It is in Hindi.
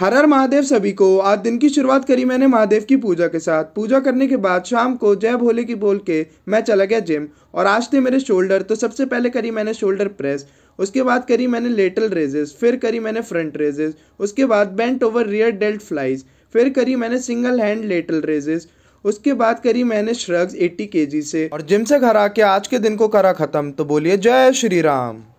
हर हर महादेव सभी को आज दिन की शुरुआत करी मैंने महादेव की पूजा के साथ पूजा करने के बाद शाम को जय भोले की बोल के मैं चला गया जिम और आज थे मेरे शोल्डर तो सबसे पहले करी मैंने शोल्डर प्रेस उसके बाद करी मैंने लेटल रेजेस फिर करी मैंने फ्रंट रेजेस उसके बाद bent over rear delt flies फिर करी मैंने सिंगल हैंड लेटल रेजेस उसके बाद करी मैंने श्रग्स 80 केजी से और जिम से घर आके आज के दिन को करा खत्म तो बोलिए जय श्री राम